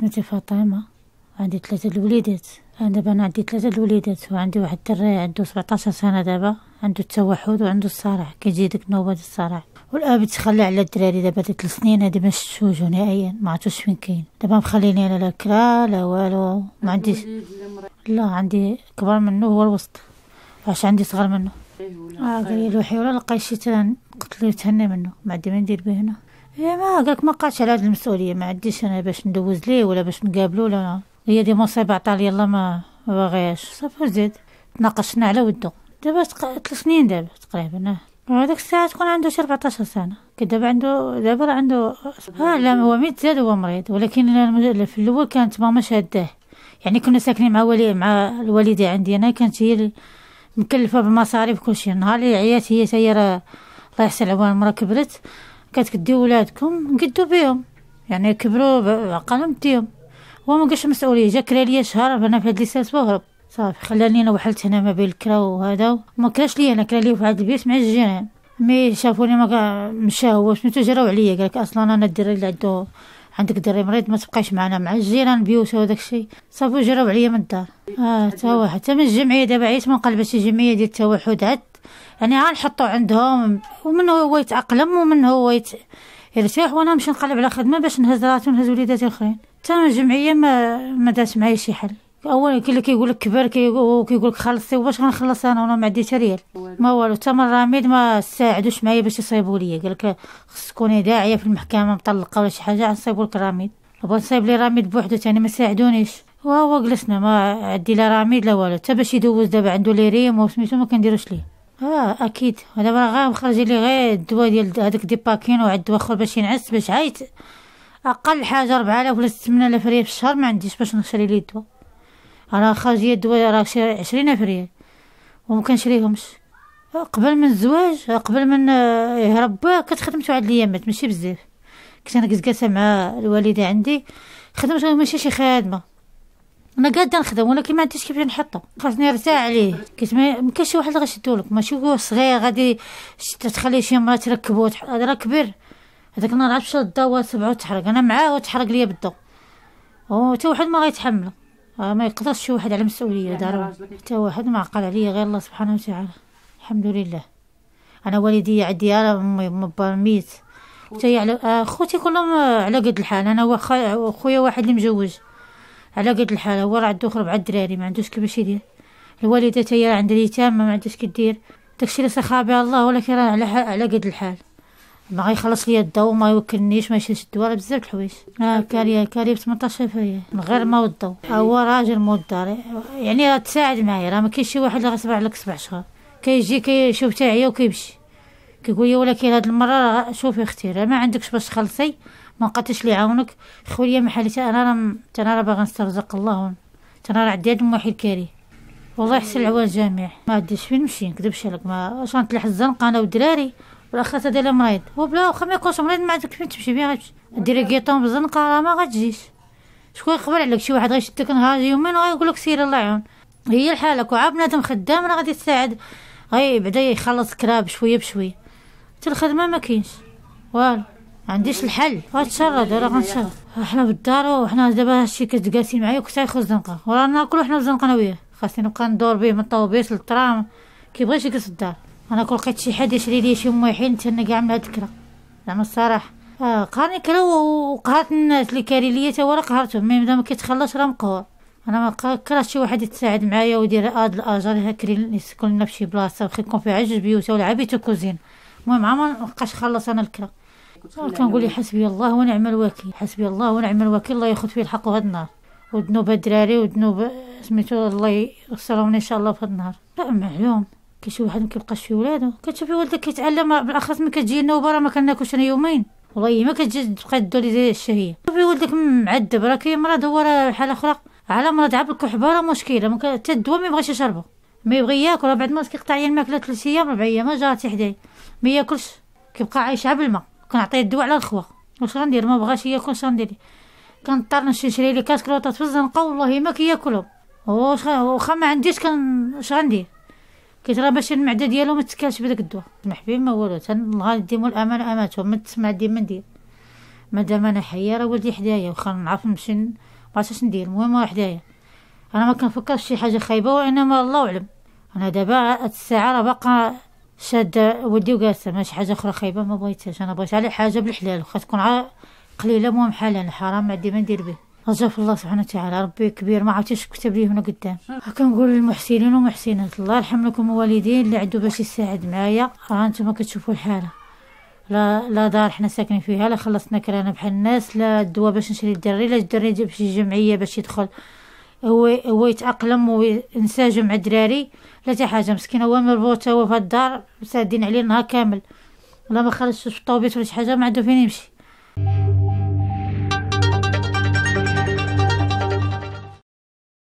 سميتي فاطمة عندي ثلاثة الوليدات أنا دابا أنا عندي ثلاثة الوليدات وعندي واحد الدري عنده سبعطاشر سنة دابا عنده التوحد وعنده الصرع كيجي ديك نوبة ديال الصرع والاب تخلى على الدراري دابا ديك السنين هادي ما شفتوش نهائيا ما عرفتوش فين كاين دابا مخليني انا لا كرا لا والو ما عنديش لا عندي كبر منه هو الوسط فاش عندي صغر منه اه قال لي روحي ولا لقيت شي تان قلت له تهنى منه ما عندي ما ندير به هنا يا إيه، ما قالك ما قعدش على هاد المسؤوليه ما عنديش انا باش ندوز ليه ولا باش نقابلو ولا هي دي مصيبه لي الله ما باغيهاش صافي زيد تناقشنا على ودو دابا ثلاث سنين دابا تقريبا آه. هذاك الساعه تكون عنده شي 14 سنه دابا عنده دابا عنده ها آه، لا هو ميت زاد هو مريض ولكن في الاول كانت ماما شاداه يعني كنا ساكنين مع ولي مع الوالده عندي انا كانت هي مكلفه بالمصاريف كلشي نهار اللي عيات هي تاهي راه الله يحسن على المراه كبرت كتكدي ولادكم نقدو بيهم يعني كبروا عقلهم ديهم هو ما قالش مسؤوليه جا كرا ليا شهر انا في هاد سيس وهرب صافي خلاني انا وحلت هنا ما بين الكرا وهذا وما كراش ليا انا كرا ليا في هاد البيت مع الجيران مي شافوني ما مشى هو سميتو جراو عليا قالك اصلا انا الدري اللي عندو عندك دري مريض ما تبقايش معنا مع الجيران بيوت وداك الشيء صافي جراو عليا من الدار اه تا واحد حتى من الجمعيه دابا عيت من شي جمعيه ديال التوحد عاد يعني غنحطو عندهم ومن هو يتأقلم ومن هو يت... يرتاح يعني وانا نمشي نقلب على خدمه باش نهز راتي ونهز وليداتي الاخرين تا الجمعيه ما ما دارت معايا شي حل اولا كي اللي كيقول لك كبر كيقول لك خلصتي وباش غنخلص انا وانا ما عندي تا ريال ما والو تا من راميد ما ساعدوش معايا باش يصيبوا لي قال لك خص تكوني داعيه في المحكمه مطلقه ولا شي حاجه غنصيبو لك راميد بغا نصيب لي راميد بوحدو تاني ما ساعدونيش وهو جلسنا ما عندي لا راميد لا والو تا باش يدوز دابا عنده لي ريم وسميتو ما كنديروش ليه اه اكيد ودابا غير مخرج لي غير الدواء ديال هذاك دي باكين وعاد دواء اخر باش ينعس باش عيط اقل حاجه 4000 ولا 8000 ريال في الشهر ما عنديش باش نشري ليه الدواء راه خرج لي الدواء راه شي 20000 ريال وما كنشريهمش قبل من الزواج قبل من يهرب باه كنت خدمت واحد الايامات ماشي بزاف كنت انا كزكاسه مع الوالده عندي خدمت ماشي شي خادمه انا قاعده نخدم ولكن ما عنديش كيف نحطو خاصني نرتاح عليه كيت ما كاينش واحد غيشدو لك ماشي صغير غادي تخليه شي مرة تركبو هذا راه كبير هذاك النهار عاد شاد للضو سبعه وتحرق انا معاه وتحرق ليا بالضو حتى واحد ما غيتحمله آه، ما يقدرش شي واحد على المسؤوليه يعني دار حتى واحد ما عقل عليا غير الله سبحانه وتعالى الحمد لله انا والدي عندي انا با ميت حتى على آه، خوتي كلهم على قد الحال انا واخا خويا واحد اللي مجوج على قد الحالة ورا عنده أربعة الدراري ما عندوش كيفاش يدير الوالدة تاهي عند اليتامى ما عندهاش كدير داكشي اللي صخا بها الله ولكن راه على على قد الحال ما غيخلص ليا الضو ما يوكلنيش ما يشيلش الدواء بزاف الحوايج اه كاري كاري ب 18 فيه من غير ما والضو هو راجل مدار يعني راه تساعد معايا راه ما كاينش شي واحد اللي غصبر عليك سبع شهور كيجي كيشوف تاعي وكيمشي كيقول لي ولكن هاد المره شوفي اختي راه ما عندكش باش تخلصي ما قدش لي عاونك خويا ما حالي انا راه انا راه باغا نسترزق الله انا راه عندي هاد موحي الكاري والله يحسن العوال جميع ما عنديش فين نمشي نكذبش عليك ما واش غنتلح الزنقه انا والدراري والاخرة هذا لا مريض وبلا واخا ما يكونش مريض ما عندك فين تمشي فين غتمشي ديري كيطون بالزنقه راه ما غاتجيش شكون يخبر عليك شي واحد غيشدك نهار يومين وغيقول لك سير الله يعاون هي لحالك وعا بنادم خدام راه غادي تساعد غي بعدا يخلص كراب شويه بشويه حتى الخدمه ما كاينش والو عنديش الحل غتشرد راه غنشرد حنا بالدار وحنا دابا هادشي كتقاسي معايا وكنت في الزنقه وراه ناكلو حنا الزنقه انا وياه خاصني نبقى ندور بيه من الطوبيس للترام كيبغيش يجلس الدار انا كون لقيت شي حد يشري لي شي مويحين تنى كاع من هاد الكره زعما الصراحه آه قهرني كرا وقهرت الناس اللي كاري ليا تا راه قهرتهم مي بدا كيتخلص راه مقهور انا ما كرهت شي واحد يتساعد معايا ويدير هاد الاجر هكري يسكن لنا فشي بلاصه وخا يكون فيها عجوز بيوت ولا عبيت وكوزين المهم عمر مابقاش خلص انا الكره كنقول حسبي الله ونعم الوكيل حسبي الله ونعم الوكيل الله ياخذ فيه الحق هاد النهار وذنوب الدراري وذنوب سميتو الله يغسلهم ان شاء الله في هاد النهار لا معلوم كيشوف واحد ما كيبقاش في ولادو كتشوفي ولدك كيتعلم بالاخص ملي كتجي النوبه راه ما كناكلش انا يومين والله ما كتجي تبقى دولي زي الشهيه شوفي ولدك معذب راه كاين مرض هو راه حاله اخرى على مرض عاب الكحبه راه مشكله حتى الدواء ما يبغيش يشربه ما يبغي ياكل راه بعد ما كيقطع ليا الماكله ثلاث ايام ربع ايام ما جاتي حداي ما ياكلش كيبقى عايش على الماء كنعطيه الدواء على الخوا واش غندير ما بغاش ياكل واش غندير كنضطر نشري لي كاسكروطات في الزنقه والله ما كياكلهم واش واخا ما عنديش كان اش غندير راه باش المعده ديالو ما تكالش بداك الدواء محبي ما والو تنلغى ديمو الامانه امانتهم ما تسمع ديما من ندير مادام انا حيه راه ولدي حدايا واخا نعرف نمشي ما اش ندير المهم راه حدايا انا ما كنفكرش شي حاجه خايبه وانما الله اعلم انا دابا هاد الساعه راه باقا شاد ودي وقاسة ماشي حاجة أخرى خايبة ما بغيتهاش أنا بغيت على حاجة بالحلال وخا تكون عا قليلة مهم حلال حرام عندي ما ندير به رجع في الله سبحانه وتعالى ربي كبير ما عرفتش كتب ليه هنا قدام كنقول للمحسنين ومحسنات الله يرحم لكم الوالدين اللي عنده باش يساعد معايا راه نتوما كتشوفوا الحاله لا لا دار حنا ساكنين فيها لا خلصنا كرانا بحال الناس لا الدواء باش نشري الدري لا الدري باش شي جمعيه باش يدخل هو هو يتأقلم وينسجم مع الدراري لا حتى حاجة مسكين هو مربوطة هو في الدار مسادين عليه النهار كامل لا ما خرجش في الطوبيس ولا شي حاجة ما عنده فين يمشي